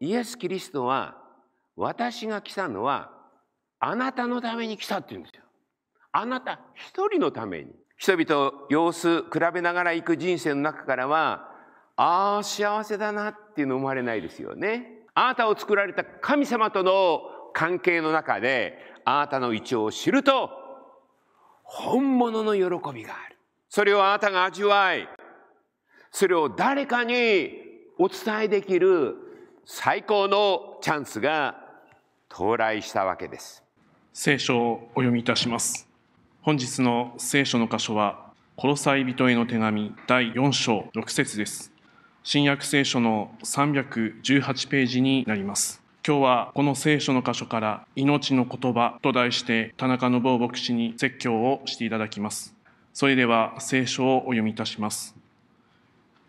イエス・キリストは私が来たのはあなたのために来たって言うんですよ。あなた一人のために。人々様子比べながら行く人生の中からはああ幸せだなっていうの生まれないですよね。あなたを作られた神様との関係の中であなたの一応を知ると本物の喜びがある。それをあなたが味わいそれを誰かにお伝えできる最高のチャンスが到来したわけです聖書をお読みいたします本日の聖書の箇所はコロサイ人への手紙第4章6節です新約聖書の318ページになります今日はこの聖書の箇所から命の言葉と題して田中信夫牧師に説教をしていただきますそれでは聖書をお読みいたします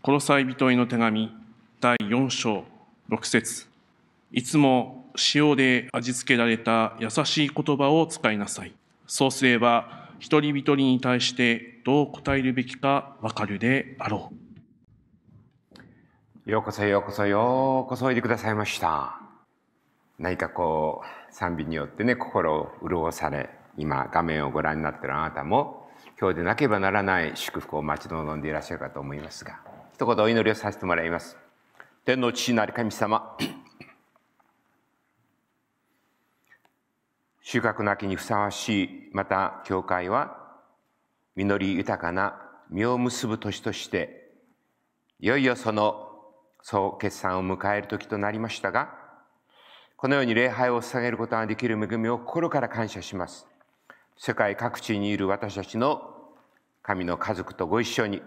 コロサイ人への手紙第4章6節いつも塩で味付けられた優しい言葉を使いなさい。そうすれば、一人一人に対してどう答えるべきかわかるであろう。ようこそようこそようこそおいでくださいました。何かこう、賛美によってね、心を潤され、今画面をご覧になってるあなたも、今日でなければならない祝福を待ち望んでいらっしゃるかと思いますが、一言お祈りをさせてもらいます。天の父なる神様収穫の秋にふさわしいまた教会は実り豊かな実を結ぶ年としていよいよその総決算を迎える時となりましたがこのように礼拝を捧げることができる恵みを心から感謝します世界各地にいる私たちの神の家族とご一緒に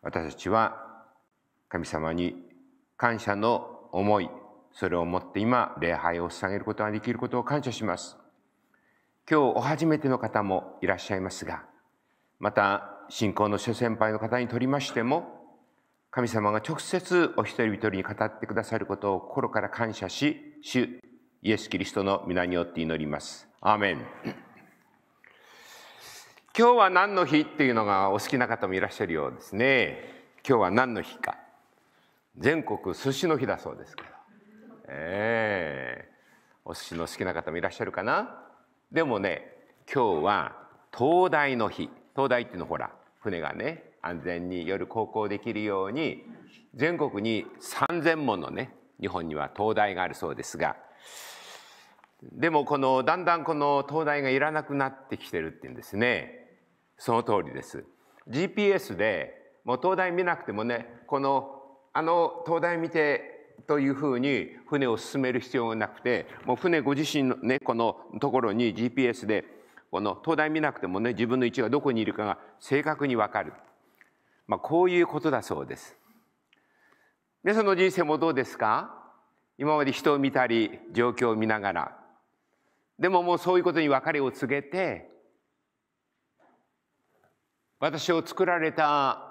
私たちは神様に感謝の思い、それを持って今、礼拝を捧げることができることを感謝します。今日お初めての方もいらっしゃいますが、また信仰の諸先輩の方にとりましても、神様が直接お一人一人に語ってくださることを心から感謝し、主イエス・キリストの皆によって祈ります。アーメン。今日は何の日っていうのがお好きな方もいらっしゃるようですね。今日は何の日か。全国寿司の日だそうですけど、えー、お寿司の好きな方もいらっしゃるかなでもね今日は灯台の日灯台っていうのほら船がね安全に夜航行できるように全国に3,000ものね日本には灯台があるそうですがでもこのだんだんこの灯台がいらなくなってきてるっていうんですねその通りです GPS でもう灯台見なくてもねこのあの灯台見てというふうに船を進める必要がなくてもう船ご自身のねこのところに GPS でこの灯台見なくてもね自分の位置がどこにいるかが正確に分かる、まあ、こういうことだそうです。皆さんの人生もどうですか今まで人を見たり状況を見ながらでももうそういうことに別れを告げて私を作られた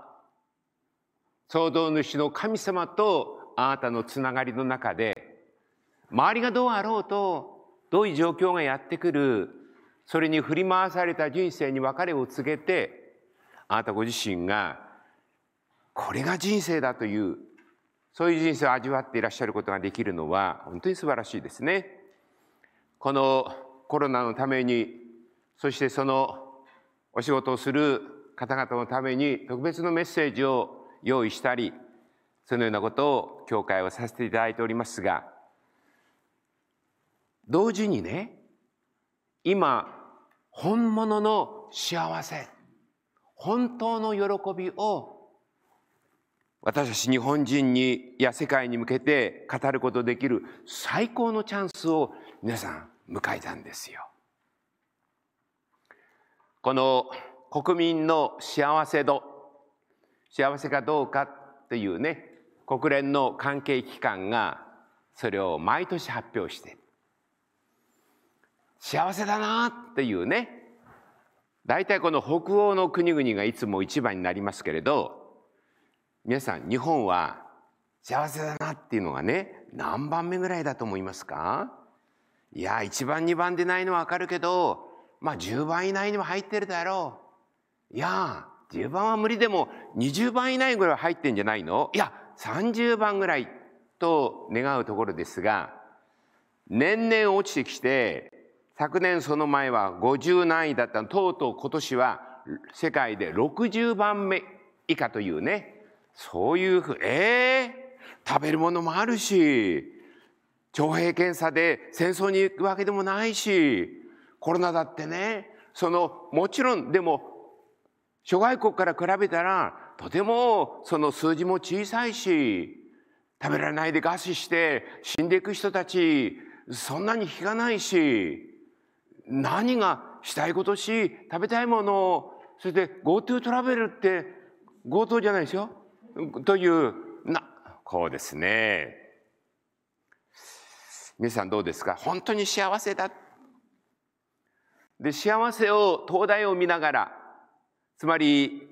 創造主の神様とあなたのつながりの中で周りがどうあろうとどういう状況がやってくるそれに振り回された人生に別れを告げてあなたご自身がこれが人生だというそういう人生を味わっていらっしゃることができるのは本当に素晴らしいですね。このコロナのためにそしてそのお仕事をする方々のために特別のメッセージを用意したりそのようなことを教会はさせていただいておりますが同時にね今本物の幸せ本当の喜びを私たち日本人にや世界に向けて語ることできる最高のチャンスを皆さん迎えたんですよ。この国民の幸せ度幸せかどうかというね国連の関係機関がそれを毎年発表して幸せだなっていうね大体この北欧の国々がいつも一番になりますけれど皆さん日本は幸せだなっていうのがね何番目ぐらいだと思いますかいや一番二番でないのは分かるけどまあ10番以内にも入ってるだろういや10番は無理でも20番以内ぐらい入ってんじゃないのいや30番ぐらいと願うところですが年々落ちてきて昨年その前は50何位だったとうとう今年は世界で60番目以下というねそういうふうえー、食べるものもあるし徴兵検査で戦争に行くわけでもないしコロナだってねそのもちろんでも諸外国から比べたら、とてもその数字も小さいし、食べられないで餓死して死んでいく人たち、そんなに引かないし、何がしたいことし、食べたいものを、そして GoTo トラベルって強盗じゃないですよ。という、な、こうですね。皆さんどうですか本当に幸せだ。で、幸せを、東大を見ながら、つまり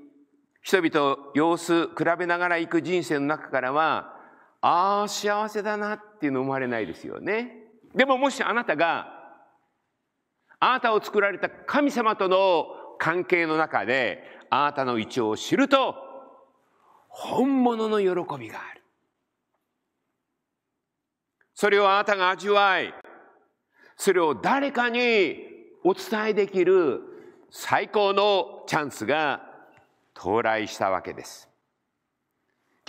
人々様子比べながら行く人生の中からはああ幸せだなっていうの生まれないですよね。でももしあなたがあなたを作られた神様との関係の中であなたの一応を知ると本物の喜びがある。それをあなたが味わいそれを誰かにお伝えできる最高のチャンスが到来したわけです。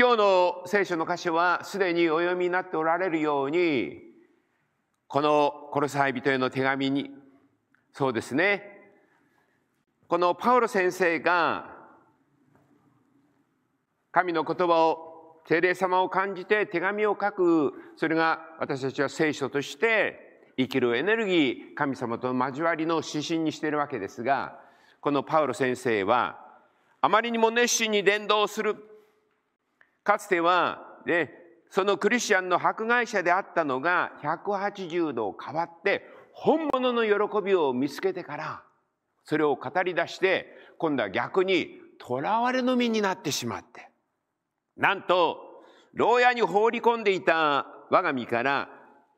今日の聖書の箇所はすでにお読みになっておられるようにこの殺さサ人への手紙にそうですねこのパウロ先生が神の言葉を精霊様を感じて手紙を書くそれが私たちは聖書として生きるエネルギー神様との交わりの指針にしているわけですがこのパウロ先生はあまりにも熱心に伝道するかつては、ね、そのクリスチャンの迫害者であったのが180度変わって本物の喜びを見つけてからそれを語り出して今度は逆に囚われの身になってしまってなんと牢屋に放り込んでいた我が身から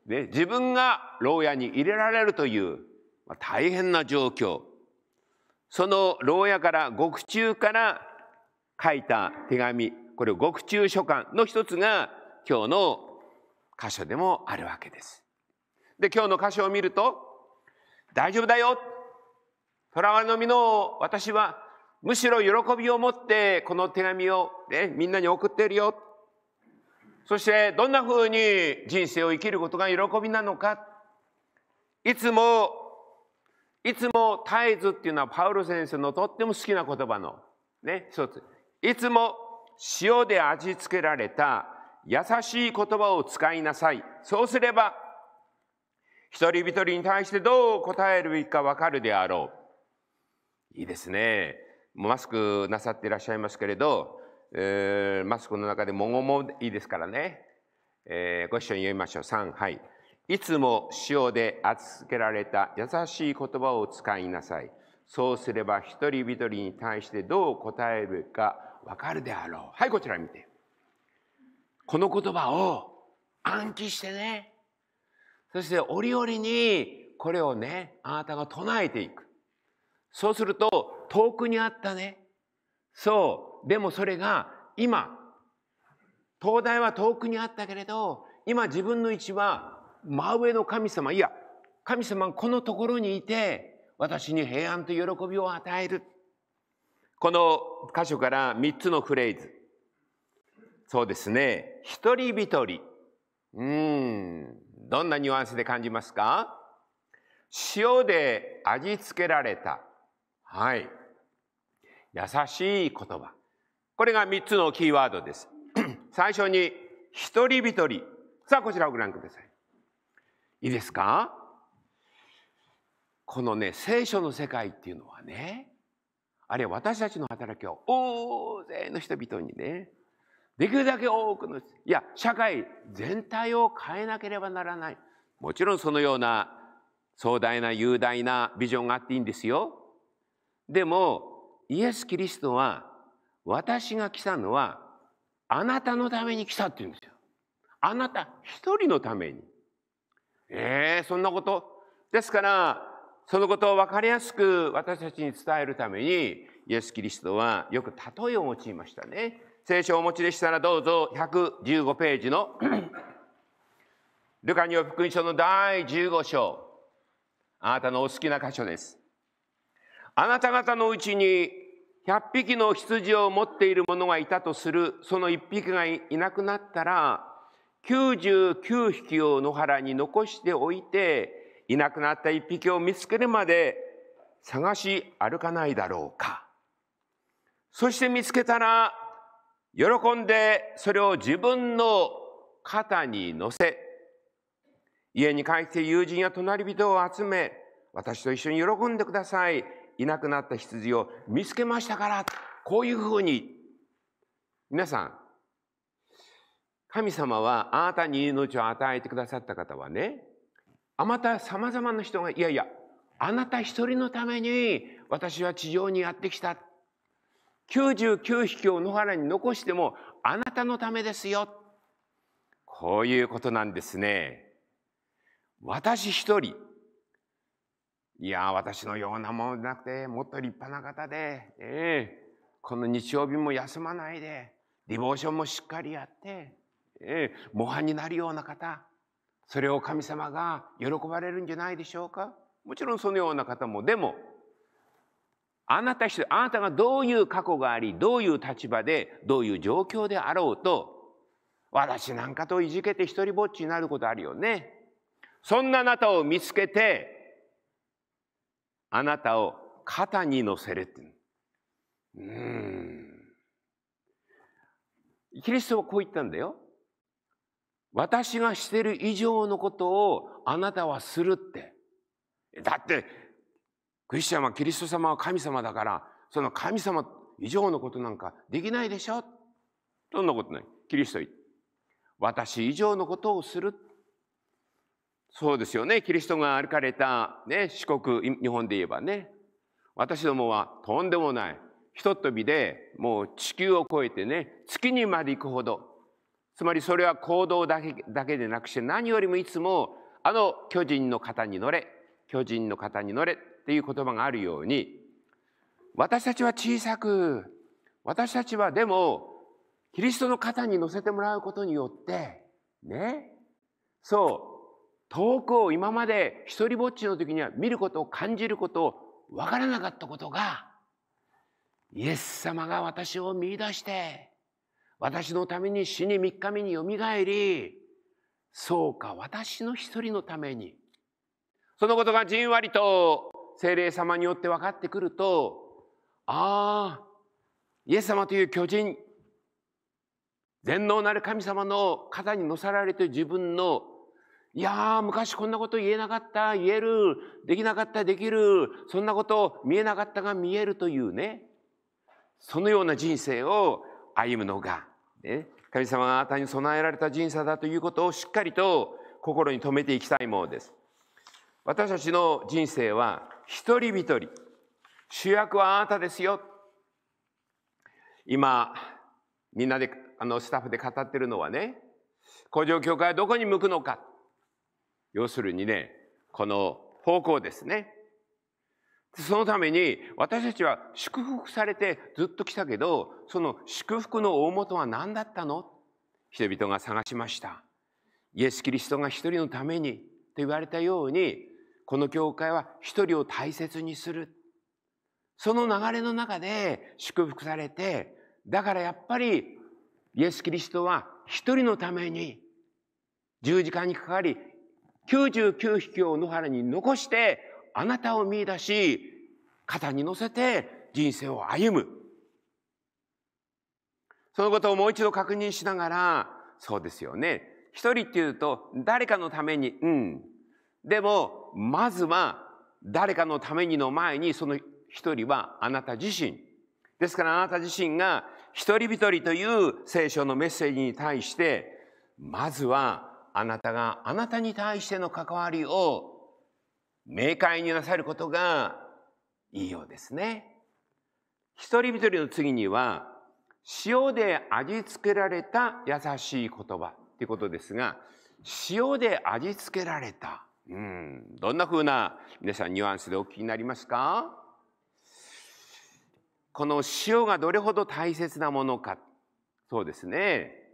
で自分が牢屋に入れられるという、まあ、大変な状況その牢屋から獄中から書いた手紙これ獄中書簡の一つが今日の箇所でもあるわけです。で今日の箇所を見ると「大丈夫だよ」「囚われの身の私はむしろ喜びを持ってこの手紙を、ね、みんなに送っているよ」そしてどんなふうに人生を生きることが喜びなのかいつもいつも絶えずっていうのはパウロ先生のとっても好きな言葉のね一ついつも塩で味付けられた優しい言葉を使いなさいそうすれば一人一人に対してどう答えるべきか分かるであろういいですねマスクなさっていらっしゃいますけれどえマスクの中でもごもいいですからね、えー、ご一緒に読みましょう3はいいつも塩で預けられた優しい言葉を使いなさいそうすれば一人一人に対してどう答えるかわかるであろうはいこちら見てこの言葉を暗記してねそして折々にこれをねあなたが唱えていくそうすると遠くにあったねそうでもそれが今、灯台は遠くにあったけれど、今自分の位置は真上の神様、いや、神様このところにいて、私に平安と喜びを与える。この箇所から3つのフレーズ。そうですね。一人一人。うん。どんなニュアンスで感じますか塩で味付けられた。はい。優しい言葉。これが3つのキーワードです。最初に、一人一人。さあ、こちらをご覧ください。いいですかこのね、聖書の世界っていうのはね、あるいは私たちの働きを大勢の人々にね、できるだけ多くの、いや、社会全体を変えなければならない。もちろんそのような壮大な雄大なビジョンがあっていいんですよ。でも、イエス・キリストは私が来たのはあなたのために来たって言うんですよ。あなた一人のために。えー、そんなこと。ですから、そのことを分かりやすく私たちに伝えるために、イエス・キリストはよく例えを用いましたね。聖書をお持ちでしたらどうぞ115ページの ルカにオ福音書の第15章。あなたのお好きな箇所です。あなた方のうちに100匹の羊を持っている者がいたとするその1匹がいなくなったら99匹を野原に残しておいていなくなった1匹を見つけるまで探し歩かないだろうかそして見つけたら喜んでそれを自分の肩に乗せ家に帰って友人や隣人を集め私と一緒に喜んでくださいいなくなった羊を見つけましたからこういうふうに皆さん神様はあなたに命を与えてくださった方はねあまたさまざまな人がいやいやあなた一人のために私は地上にやってきた99匹を野原に残してもあなたのためですよこういうことなんですね。私一人いや、私のようなものじゃなくて、もっと立派な方で、ええこの日曜日も休まないで、ディボーションもしっかりやって、ええ模範になるような方、それを神様が喜ばれるんじゃないでしょうかもちろんそのような方も、でも、あなた一人、あなたがどういう過去があり、どういう立場で、どういう状況であろうと、私なんかといじけて一人ぼっちになることあるよね。そんなあなたを見つけて、あなたを肩に乗せるってう。うん。キリストはこう言ったんだよ。私がしてる以上のことをあなたはするって。だって、クリスチャンはキリスト様は神様だから、その神様以上のことなんかできないでしょそんなことない。キリスト私以上のことをするって。そうですよね。キリストが歩かれた、ね、四国、日本で言えばね。私どもはとんでもない。ひとっ飛びでもう地球を越えてね、月にまで行くほど。つまりそれは行動だけだけでなくして何よりもいつもあの巨人の方に乗れ、巨人の方に乗れっていう言葉があるように、私たちは小さく、私たちはでもキリストの方に乗せてもらうことによって、ね、そう、遠くを今まで一人ぼっちの時には見ることを感じることを分からなかったことがイエス様が私を見出して私のために死に三日目によみがえりそうか私の一人のためにそのことがじんわりと精霊様によって分かってくるとああイエス様という巨人全能なる神様の肩に乗さられて自分のいやー、昔こんなこと言えなかった、言える、できなかった、できる、そんなこと見えなかったが見えるというね、そのような人生を歩むのが、ね、神様があなたに備えられた人生だということをしっかりと心に留めていきたいものです。私たちの人生は一人一人、主役はあなたですよ。今、みんなで、あの、スタッフで語ってるのはね、工場協会はどこに向くのか。要するにね、この方向ですね。そのために私たちは祝福されてずっと来たけど、その祝福の大元は何だったの人々が探しました。イエス・キリストが一人のためにと言われたように、この教会は一人を大切にする。その流れの中で祝福されて、だからやっぱりイエス・キリストは一人のために十字架にかかり99匹を野原に残して、あなたを見出し、肩に乗せて人生を歩む。そのことをもう一度確認しながら、そうですよね。一人っていうと、誰かのために、うん。でも、まずは、誰かのためにの前に、その一人はあなた自身。ですからあなた自身が一人一人という聖書のメッセージに対して、まずはあなたがあなたに対しての関わりを明快になさることがいいようですね。一人一人の次には塩で味付けられた優しい言葉っていうことですが塩で味付けられた。うん、どんな風な皆さんニュアンスでお聞きになりますかこの塩がどれほど大切なものかそうですね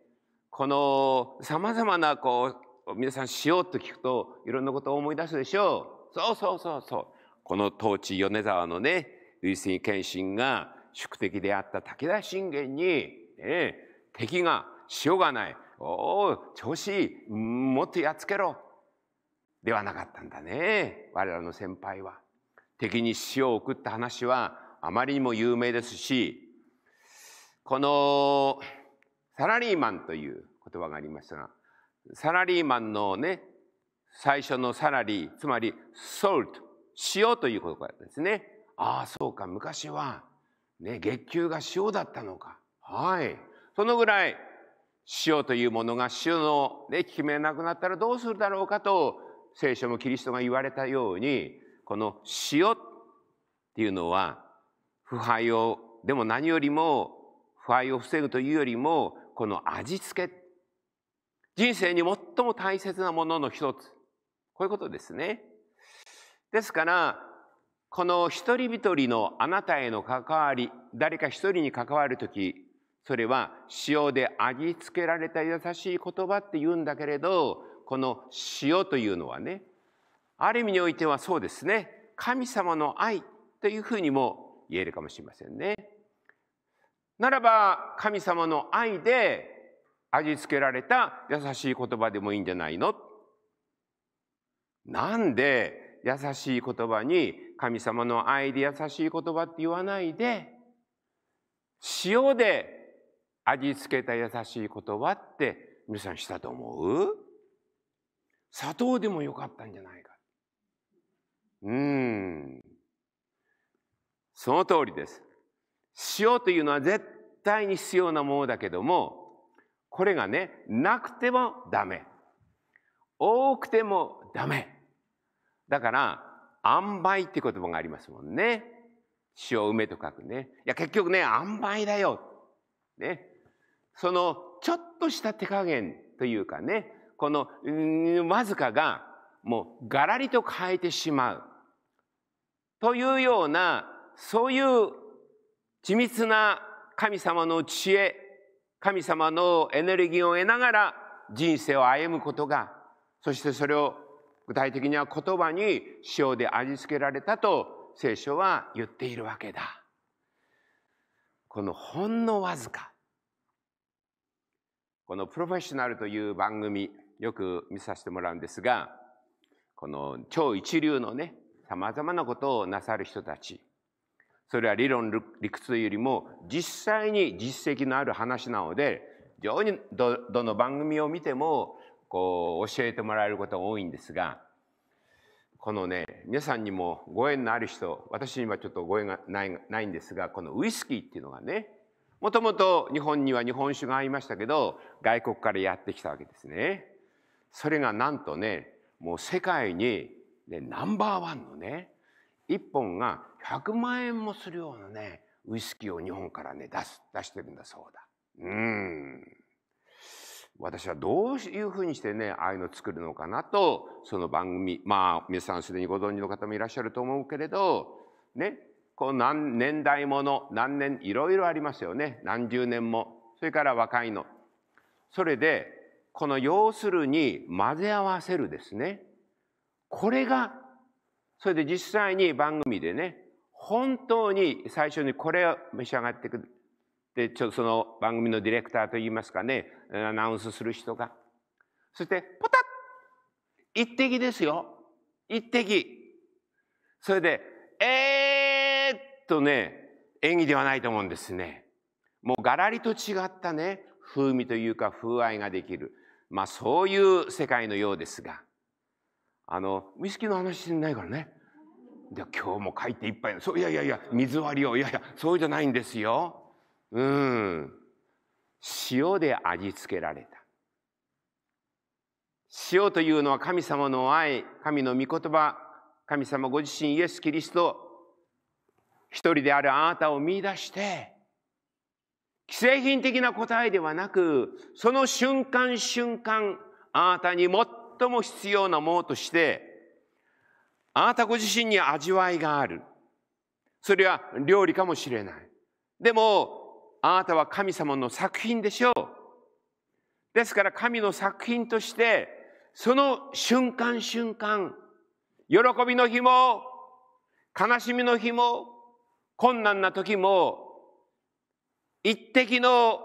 このさまざまなこう皆さんしようと聞くといろんなことを思い出すでしょう。そうそうそうそう。この当地米沢のね類推謙信が宿敵であった武田信玄に、ね、敵がしようがない。おお調子いいもっとやっつけろではなかったんだね我らの先輩は。敵に塩を送った話はあまりにも有名ですしこのサラリーマンという言葉がありましたがサラリーマンのね最初のサラリーつまりソルト塩という言葉ですねああそうか昔は、ね、月給が塩だったのかはいそのぐらい塩というものが塩の、ね、決めなくなったらどうするだろうかと聖書もキリストが言われたようにこの塩っていうのは腐敗をでも何よりも腐敗を防ぐというよりもこの味付け。人生に最も大切なものの一つ。こういうことですね。ですから、この一人一人のあなたへの関わり、誰か一人に関わる時それは塩で味付けられた優しい言葉って言うんだけれど、この塩というのはね、ある意味においてはそうですね、神様の愛というふうにも言えるかもしれませんね。ならば神様の愛で味付けられた優しい言葉でもいいんじゃないのなんで優しい言葉に神様の愛で優しい言葉って言わないで塩で味付けた優しい言葉って皆さんしたと思う砂糖でもよかったんじゃないか。うん。その通りです。塩というのは絶対に必要なものだけどもこれがねなくてもダメ多くてもダメだから塩梅って言葉がありますもんね塩梅と書くねいや結局ね塩梅だよ、ね、そのちょっとした手加減というかねこのわずかがもうがらりと変えてしまうというようなそういう緻密な神様の知恵、神様のエネルギーを得ながら人生を歩むことが、そしてそれを具体的には言葉に塩で味付けられたと聖書は言っているわけだ。このほんのわずか。このプロフェッショナルという番組、よく見させてもらうんですが、この超一流のね、さまざまなことをなさる人たち。それは理論理屈というよりも実際に実績のある話なので非常にどどの番組を見てもこう教えてもらえることが多いんですがこのね皆さんにもご縁のある人私にはちょっとご縁がないないんですがこのウイスキーっていうのがねもともと日本には日本酒がありましたけど外国からやってきたわけですね。それがなんとねもう世界に、ね、ナンバーワンのね1本が100万円もするようなね、ウイスキーを日本からね、出す、出してるんだそうだ。うん。私はどういうふうにしてね、ああいうの作るのかなと、その番組、まあ、皆さんすでにご存知の方もいらっしゃると思うけれど、ね、こう何年代もの、何年、いろいろありますよね。何十年も。それから若いの。それで、この要するに混ぜ合わせるですね。これがそれで実際に番組でね、本当に最初にこれを召し上がってくる。で、ちょっとその番組のディレクターといいますかね、アナウンスする人が。そして、ポタッ一滴ですよ。一滴。それで、えー、っとね、演技ではないと思うんですね。もうがらりと違ったね、風味というか風合いができる。まあそういう世界のようですが。あの、ウイスキーの話してないからね。で、今日も書いてっぱの、そう、いやいやいや、水割りを、いやいや、そうじゃないんですよ。うん。塩で味付けられた。塩というのは神様の愛、神の御言葉、神様ご自身イエス・キリスト、一人であるあなたを見出して、既製品的な答えではなく、その瞬間瞬間、あなたに最も必要なものとして、あなたご自身に味わいがある。それは料理かもしれない。でも、あなたは神様の作品でしょう。ですから神の作品として、その瞬間瞬間、喜びの日も、悲しみの日も、困難な時も、一滴の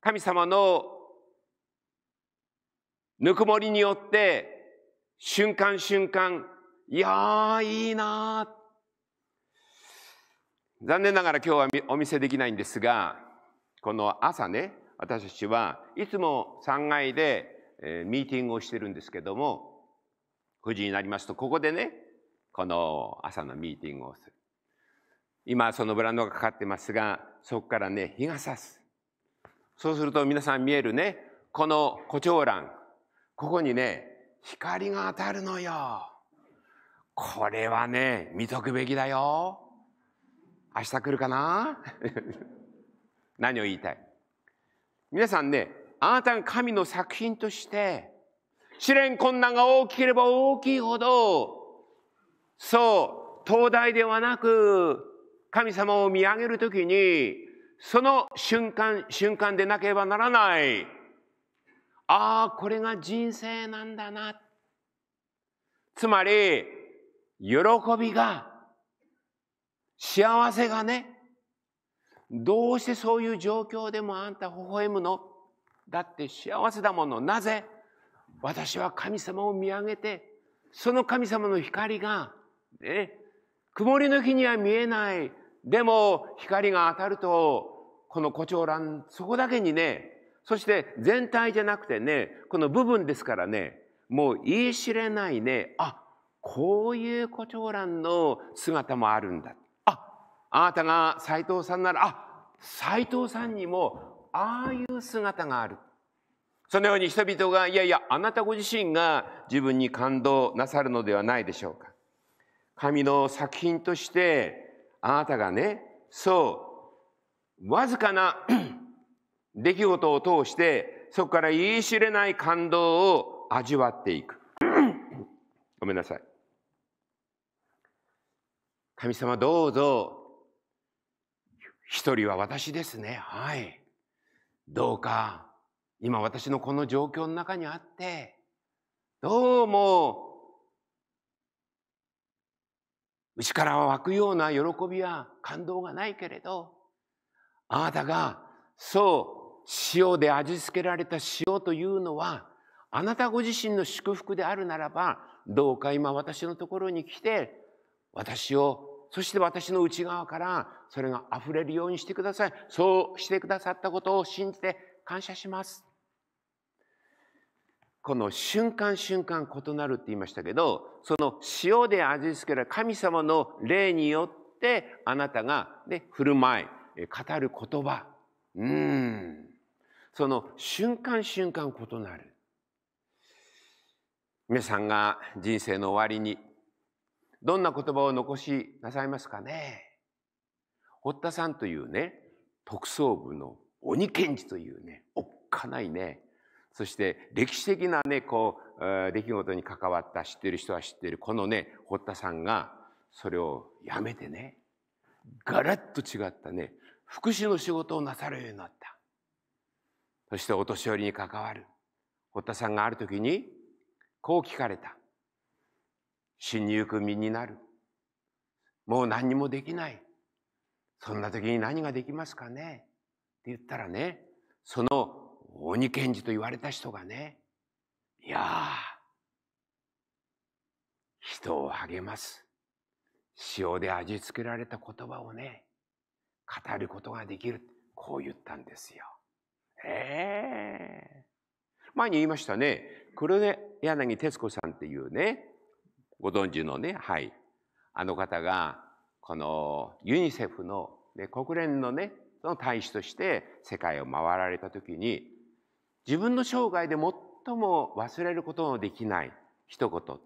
神様のぬくもりによって、瞬間瞬間、いやー、いいなー。残念ながら今日はお見せできないんですが、この朝ね、私たちはいつも3階で、えミーティングをしてるんですけども、9時になりますと、ここでね、この朝のミーティングをする。今、そのブランドがかかってますが、そこからね、日が差す。そうすると皆さん見えるね、この胡蝶蘭、ここにね、光が当たるのよ。これはね、見とくべきだよ。明日来るかな 何を言いたい皆さんね、あなたが神の作品として、試練困難が大きければ大きいほど、そう、東大ではなく、神様を見上げるときに、その瞬間、瞬間でなければならないああこれが人生なんだなつまり喜びが幸せがねどうしてそういう状況でもあんた微笑むのだって幸せだものなぜ私は神様を見上げてその神様の光がね曇りの日には見えないでも光が当たるとこの胡蝶蘭そこだけにねそして全体じゃなくてね、この部分ですからね、もう言い知れないね、あ、こういう胡蝶蘭の姿もあるんだ。あ、あなたが斎藤さんなら、あ、斎藤さんにもああいう姿がある。そのように人々が、いやいや、あなたご自身が自分に感動なさるのではないでしょうか。神の作品として、あなたがね、そう、わずかな出来事を通して、そこから言い知れない感動を味わっていく。ごめんなさい。神様どうぞ、一人は私ですね。はい。どうか、今私のこの状況の中にあって、どうも、内からは湧くような喜びや感動がないけれど、あなたがそう塩で味付けられた塩というのはあなたご自身の祝福であるならばどうか今私のところに来て私をそして私の内側からそれが溢れるようにしてくださいそうしてくださったことを信じて感謝しますこの瞬間瞬間異なるって言いましたけどその塩で味付けられ神様の霊によってあなたが、ね、振る舞い語る言葉うんその瞬間瞬間異なる。皆さんが人生の終わりにどんな言葉を残しなさいますかね堀田さんというね特捜部の鬼検事というねおっかないねそして歴史的なねこう出来事に関わった知ってる人は知ってるこのね堀田さんがそれをやめてねガラッと違ったね福祉の仕事をなさるようになった。そしてお年寄りに関わる堀田さんがある時にこう聞かれた「死にゆく身になる」「もう何にもできない」「そんな時に何ができますかね」って言ったらねその鬼賢治と言われた人がね「いや人を励ます」塩で味付けられた言葉をね語ることができるこう言ったんですよ。ええ前に言いましたね、黒柳徹子さんっていうね、ご存知のね、はい、あの方が、このユニセフの、ね、国連のね、その大使として世界を回られた時に、自分の生涯で最も忘れることのできない一言。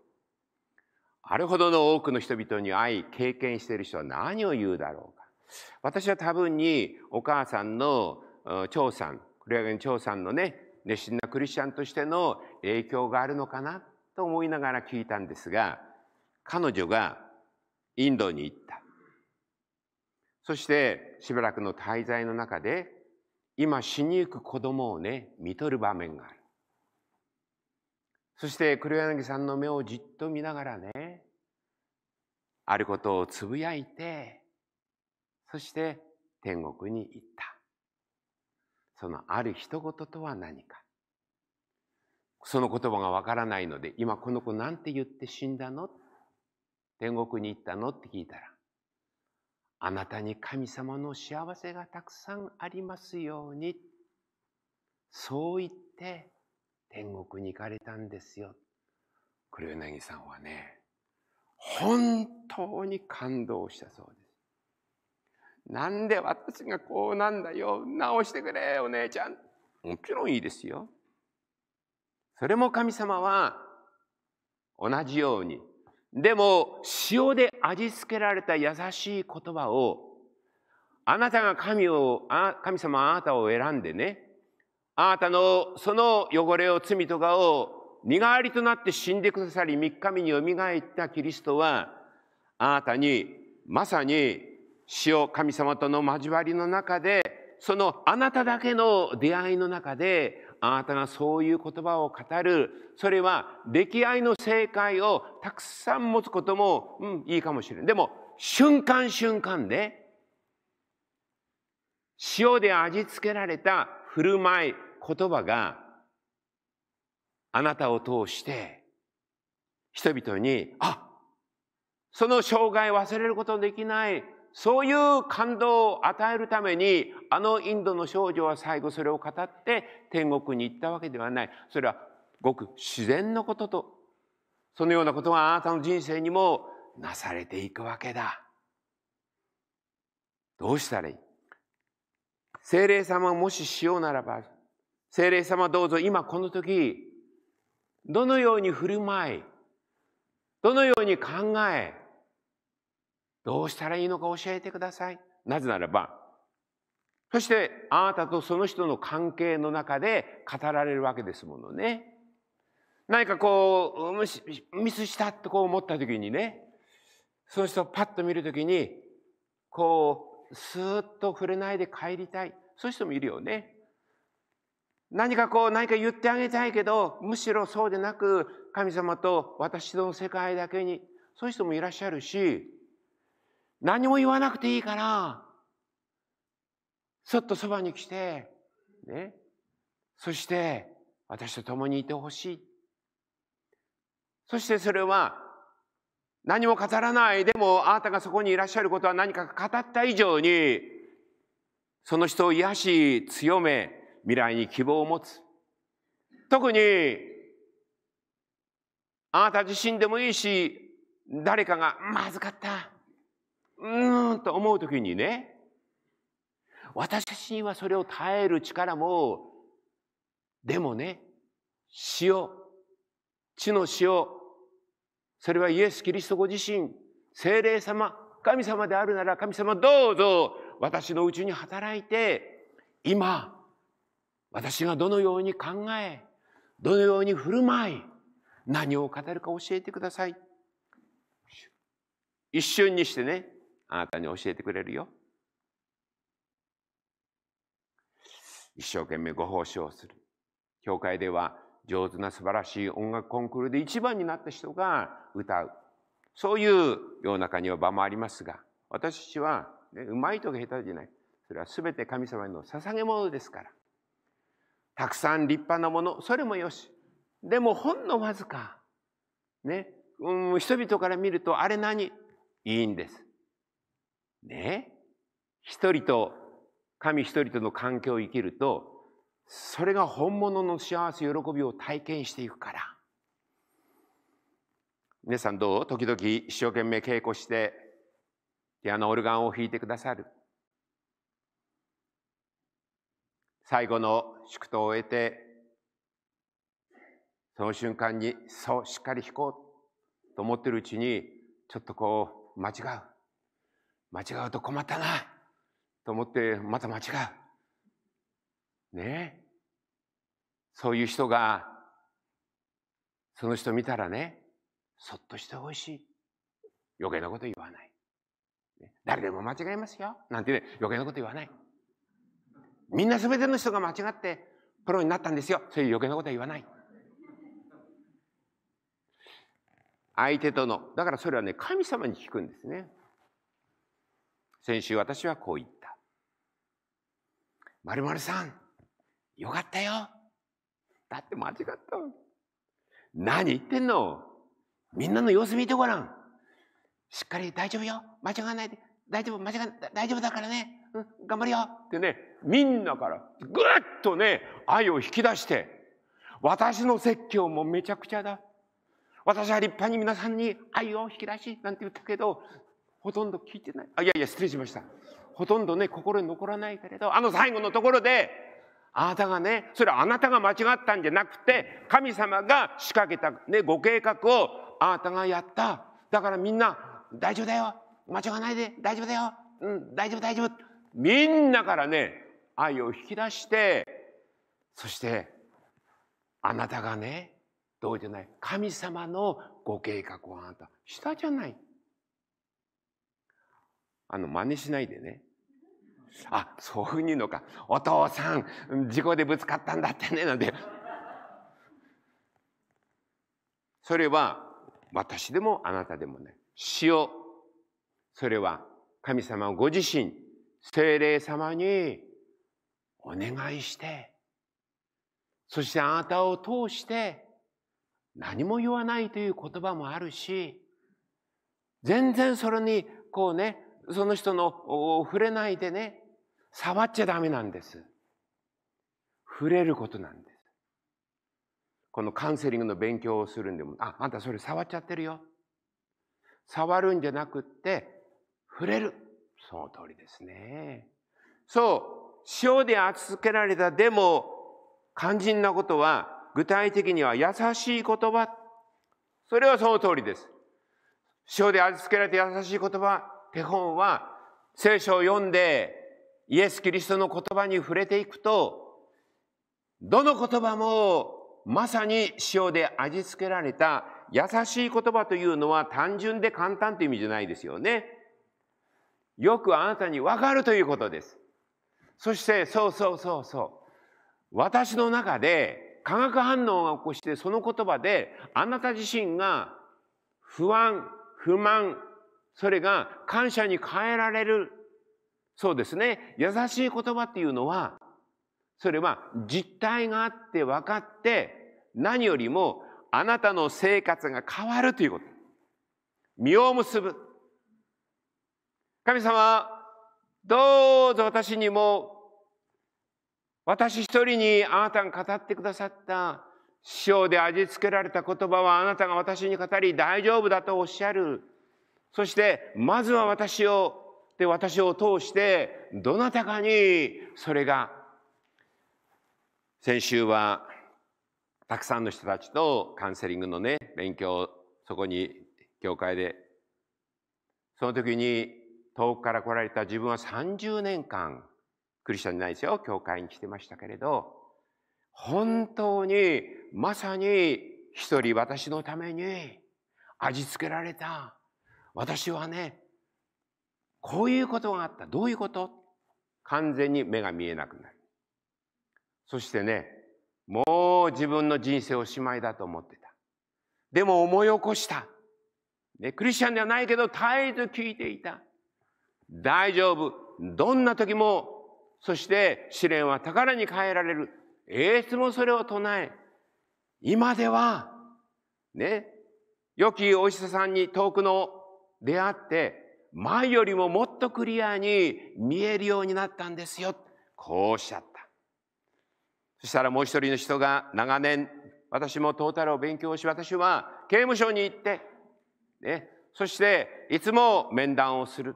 あれほどの多くの人々に愛、経験している人は何を言うだろうか。私は多分にお母さんの長さんレアゲ長さんのね熱心なクリスチャンとしての影響があるのかなと思いながら聞いたんですが彼女がインドに行ったそしてしばらくの滞在の中で今死にゆく子供をね見とる場面があるそして黒柳さんの目をじっと見ながらねあることをつぶやいてそして天国に行ったそのある一言とは何か。その言葉がわからないので、今この子なんて言って死んだの天国に行ったのって聞いたら、あなたに神様の幸せがたくさんありますように。そう言って天国に行かれたんですよ。黒柳さんはね、本当に感動したそうです。なんで私がこうなんだよ。直してくれ、お姉ちゃん。もちろんいいですよ。それも神様は同じように。でも、塩で味付けられた優しい言葉を、あなたが神を、神様あなたを選んでね、あなたのその汚れを罪とかを身代わりとなって死んでくださり、三日目によみがえったキリストは、あなたにまさに主神様との交わりの中でそのあなただけの出会いの中であなたがそういう言葉を語るそれは溺愛の正解をたくさん持つことも、うん、いいかもしれないでも瞬間瞬間で塩で味付けられた振る舞い言葉があなたを通して人々にあその障害忘れることのできないそういう感動を与えるためにあのインドの少女は最後それを語って天国に行ったわけではないそれはごく自然のこととそのようなことがあなたの人生にもなされていくわけだ。どうしたらいい精霊様もししようならば精霊様どうぞ今この時どのように振る舞いどのように考えどうしたらいいのか教えてください。なぜならば、そしてあなたとその人の関係の中で語られるわけですものね。何かこうミスしたてこう思った時にねその人をパッと見る時にこうスーッと触れないで帰りたいそういう人もいるよね。何かこう何か言ってあげたいけどむしろそうでなく神様と私の世界だけにそういう人もいらっしゃるし何も言わなくていいから、そっとそばに来て、ね。そして、私と共にいてほしい。そしてそれは、何も語らない。でも、あなたがそこにいらっしゃることは何か語った以上に、その人を癒し、強め、未来に希望を持つ。特に、あなた自身でもいいし、誰かが、まずかった。うーんと思う時にね、私身はそれを耐える力も、でもね、塩、地の塩、それはイエス・キリストご自身、精霊様、神様であるなら神様どうぞ私のうちに働いて、今、私がどのように考え、どのように振る舞い、何を語るか教えてください。一瞬にしてね、あなたに教えてくれるよ。一生懸命ご奉仕をする。教会では上手な素晴らしい音楽コンクールで一番になった人が歌う。そういう世の中には場もありますが、私たちは、ね、うまいとか下手じゃない。それは全て神様の捧げ物ですから。たくさん立派なもの、それもよし。でもほんのわずか。ね。うん、人々から見ると、あれ何いいんです。ね一人と神一人との環境を生きるとそれが本物の幸せ喜びを体験していくから皆さんどう時々一生懸命稽古してピアノオルガンを弾いてくださる最後の祝祷を終えてその瞬間にそうしっかり弾こうと思ってるうちにちょっとこう間違う間違うと困ったなと思ってまた間違う。ねそういう人がその人見たらねそっとしてほしい。余計なこと言わない。誰でも間違えますよなんてね余計なこと言わない。みんな全ての人が間違ってプロになったんですよそういう余計なことは言わない。相手とのだからそれはね神様に聞くんですね。先週私はこう言った。まるまるさん、よかったよ。だって間違った。何言ってんのみんなの様子見てごらん。しっかり大丈夫よ。間違わないで。大丈夫、間違わ大丈夫だからね。うん、頑張るよ。ってね、みんなからぐっとね、愛を引き出して、私の説教もめちゃくちゃだ。私は立派に皆さんに愛を引き出し、なんて言ったけど、ほとんど聞いてない。あ、いやいや、失礼しました。ほとんどね、心に残らないけれど、あの最後のところで、あなたがね、それはあなたが間違ったんじゃなくて、神様が仕掛けた、ね、ご計画をあなたがやった。だからみんな、大丈夫だよ。間違わないで、大丈夫だよ。うん、大丈夫、大丈夫。みんなからね、愛を引き出して、そして、あなたがね、どうじゃない。神様のご計画をあなたしたじゃない。あの、真似しないでね。あ、そういうふうに言うのか。お父さん、事故でぶつかったんだってね、なんて。それは、私でもあなたでもない。死を、それは神様ご自身、精霊様にお願いして、そしてあなたを通して、何も言わないという言葉もあるし、全然それに、こうね、その人の触れないでね、触っちゃダメなんです。触れることなんです。このカウンセリングの勉強をするんでも、あ、あんたそれ触っちゃってるよ。触るんじゃなくって、触れる。その通りですね。そう、塩で味付けられた、でも、肝心なことは、具体的には優しい言葉。それはその通りです。塩で味付けられて優しい言葉。手本は聖書を読んでイエス・キリストの言葉に触れていくとどの言葉もまさに塩で味付けられた優しい言葉というのは単純で簡単という意味じゃないですよね。よくあなたにわかるということです。そしてそうそうそうそう。私の中で化学反応が起こしてその言葉であなた自身が不安不満それが感謝に変えられる。そうですね。優しい言葉っていうのは、それは実態があって分かって、何よりもあなたの生活が変わるということ。実を結ぶ。神様、どうぞ私にも、私一人にあなたが語ってくださった塩で味付けられた言葉はあなたが私に語り大丈夫だとおっしゃる。そしてまずは私をで私を通してどなたかにそれが先週はたくさんの人たちとカウンセリングのね勉強そこに教会でその時に遠くから来られた自分は30年間クリスチャンじゃないですよ教会に来てましたけれど本当にまさに一人私のために味付けられた私はね、こういうことがあった。どういうこと完全に目が見えなくなる。そしてね、もう自分の人生おしまいだと思ってた。でも思い起こした。ね、クリスチャンではないけど、絶えず聞いていた。大丈夫。どんな時も、そして試練は宝に変えられる。いつもそれを唱え、今では、ね、良きお医者さんに遠くの出会って前よりももっとクリアに見えるようになったんですよこうおっしゃったそしたらもう一人の人が長年私もトータルを勉強し私は刑務所に行って、ね、そしていつも面談をする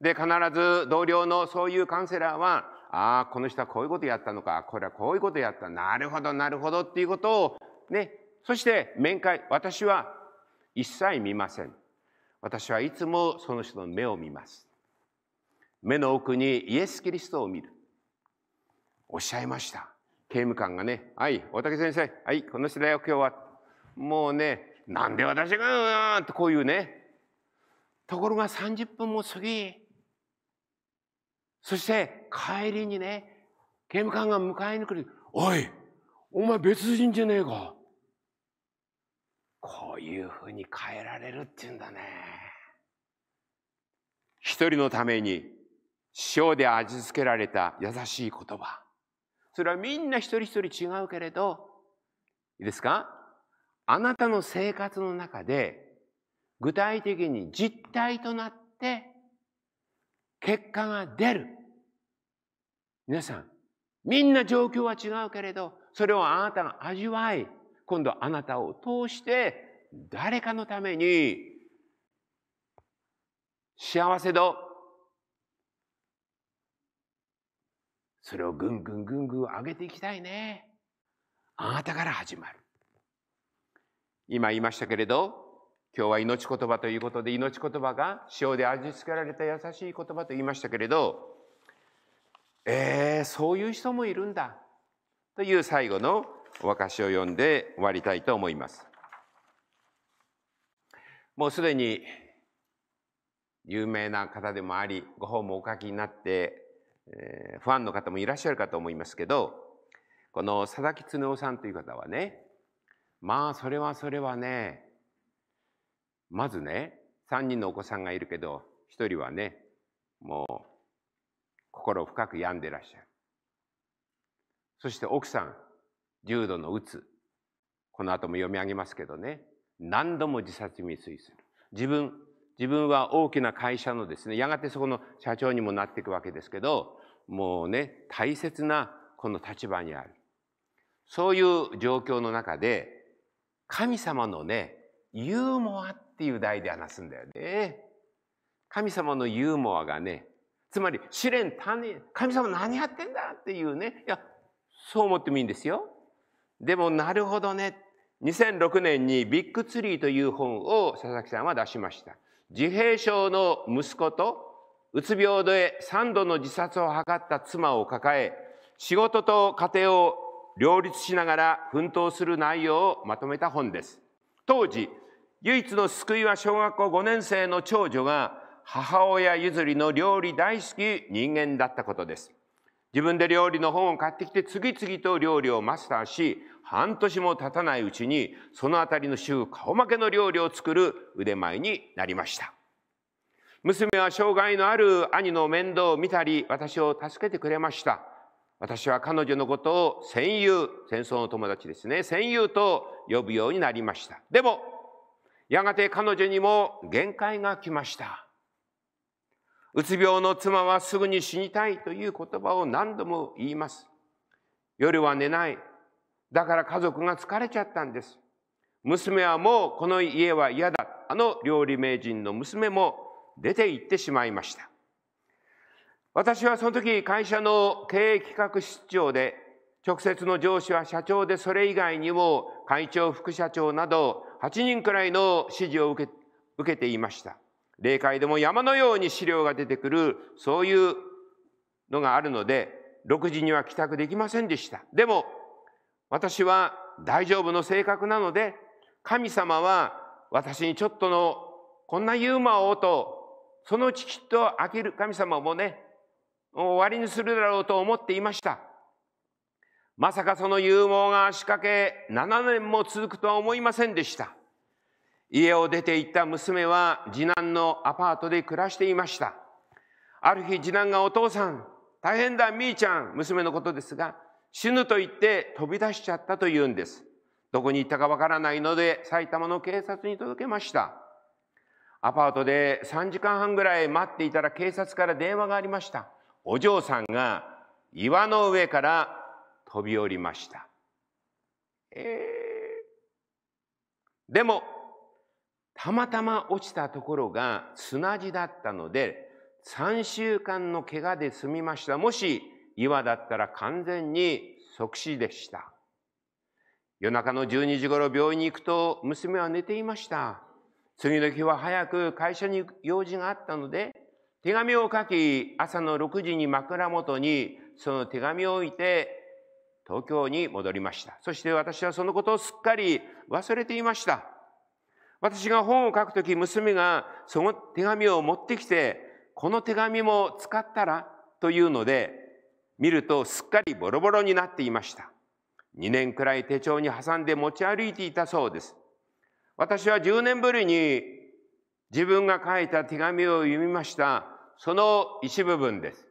で必ず同僚のそういうカウンセラーはああこの人はこういうことやったのかこれはこういうことやったなるほどなるほどっていうことをねそして面会私は一切見ません私はいつもその人の目を見ます。目の奥にイエス・キリストを見る。おっしゃいました。刑務官がね、はい、大竹先生、はい、この人だよ、今日は。もうね、なんで私が、うんとこういうね。ところが30分も過ぎ。そして帰りにね、刑務官が迎えに来る。おい、お前別人じゃねえか。こういうふうに変えられるっていうんだね。一人のために塩で味付けられた優しい言葉。それはみんな一人一人違うけれど、いいですかあなたの生活の中で具体的に実体となって結果が出る。皆さん、みんな状況は違うけれど、それをあなたが味わい、今度あなたを通して誰かのために幸せ度それをぐんぐんぐんぐん上げていきたいね。あなたから始まる。今言いましたけれど、今日は命言葉ということで、命言葉が塩で味付けられた優しい言葉と言いましたけれど、えー、そういう人もいるんだ。という最後のお和歌を読んで終わりたいと思います。もうすでに有名な方でもあり、ご本もお書きになって、えー、ファンの方もいらっしゃるかと思いますけど、この佐々木恒夫さんという方はね、まあそれはそれはね、まずね、3人のお子さんがいるけど、1人はね、もう心深く病んでらっしゃる。そして奥さん、重度のうつこの後も読み上げますけどね何度も自殺未遂する自分自分は大きな会社のですねやがてそこの社長にもなっていくわけですけどもうね大切なこの立場にあるそういう状況の中で神様のねユーモアっていう題で話すんだよね。神様のユーモアがねつまり試練種神様何やってんだっていうねいやそう思ってもいいんですよ。でもなるほどね。2006年にビッグツリーという本を佐々木さんは出しました。自閉症の息子とうつ病で3度の自殺を図った妻を抱え、仕事と家庭を両立しながら奮闘する内容をまとめた本です。当時、唯一の救いは小学校5年生の長女が母親譲りの料理大好き人間だったことです。自分で料理の本を買ってきて次々と料理をマスターし半年も経たないうちにその辺りの州顔負けの料理を作る腕前になりました娘は障害のある兄の面倒を見たり私を助けてくれました私は彼女のことを戦友戦争の友達ですね戦友と呼ぶようになりましたでもやがて彼女にも限界が来ましたうつ病の妻はすぐに死にたいという言葉を何度も言います。夜は寝ない。だから家族が疲れちゃったんです。娘はもうこの家は嫌だ。あの料理名人の娘も出て行ってしまいました。私はその時会社の経営企画室長で直接の上司は社長でそれ以外にも会長副社長など8人くらいの指示を受けていました。霊界でも山のように資料が出てくる、そういうのがあるので、6時には帰宅できませんでした。でも、私は大丈夫の性格なので、神様は私にちょっとのこんなユーモアをと、そのうちきっと飽きる神様もね、終わりにするだろうと思っていました。まさかその勇猛が仕掛け7年も続くとは思いませんでした。家を出て行った娘は次男のアパートで暮らしていました。ある日次男がお父さん、大変だ、みーちゃん、娘のことですが、死ぬと言って飛び出しちゃったと言うんです。どこに行ったかわからないので、埼玉の警察に届けました。アパートで3時間半ぐらい待っていたら警察から電話がありました。お嬢さんが岩の上から飛び降りました。えー、でもたまたま落ちたところが砂地だったので、3週間の怪我で済みました。もし岩だったら完全に即死でした。夜中の12時頃病院に行くと娘は寝ていました。次の日は早く会社に用事があったので、手紙を書き、朝の6時に枕元にその手紙を置いて、東京に戻りました。そして私はそのことをすっかり忘れていました。私が本を書くとき、娘がその手紙を持ってきて、この手紙も使ったらというので、見るとすっかりボロボロになっていました。2年くらい手帳に挟んで持ち歩いていたそうです。私は10年ぶりに自分が書いた手紙を読みました。その一部分です。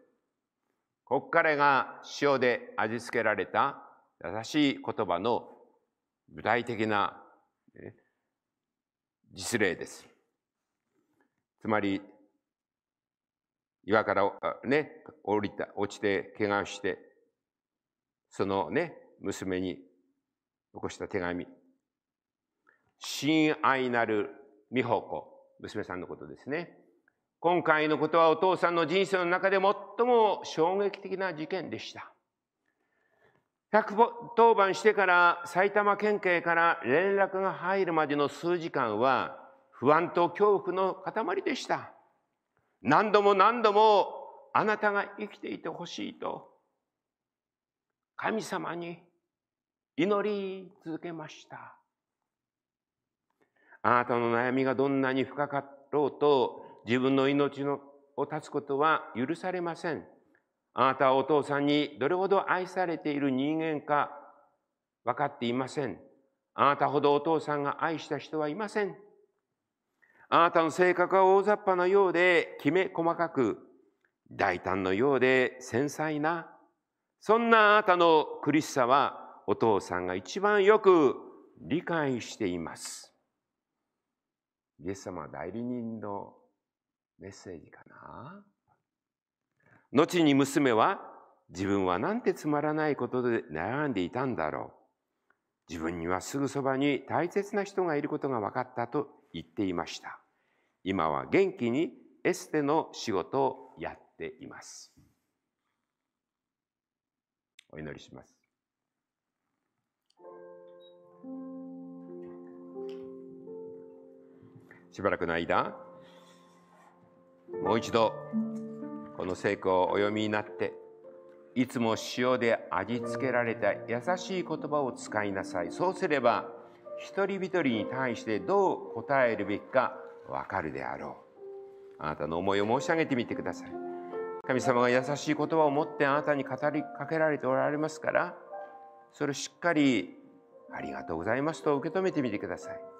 こっからが塩で味付けられた優しい言葉の具体的な実例です。つまり、岩からね、降りた、落ちて、怪我をして、そのね、娘に残した手紙。親愛なる美穂子、娘さんのことですね。今回のことはお父さんの人生の中で最も衝撃的な事件でした。110番してから埼玉県警から連絡が入るまでの数時間は不安と恐怖の塊でした。何度も何度もあなたが生きていてほしいと神様に祈り続けました。あなたの悩みがどんなに深かろうと自分の命のを絶つことは許されません。あなたはお父さんにどれほど愛されている人間か分かっていません。あなたほどお父さんが愛した人はいません。あなたの性格は大雑把なようできめ細かく、大胆のようで繊細な、そんなあなたの苦しさはお父さんが一番よく理解しています。イエス様は代理人のメッセージかな後に娘は自分はなんてつまらないことで悩んでいたんだろう。自分にはすぐそばに大切な人がいることが分かったと言っていました。今は元気にエステの仕事をやっています。お祈りします。しばらくの間もう一度この聖句をお読みになっていつも塩で味付けられた優しい言葉を使いなさいそうすれば一人一人に対してどう答えるべきかわかるであろうあなたの思いを申し上げてみてください神様が優しい言葉を持ってあなたに語りかけられておられますからそれをしっかりありがとうございますと受け止めてみてください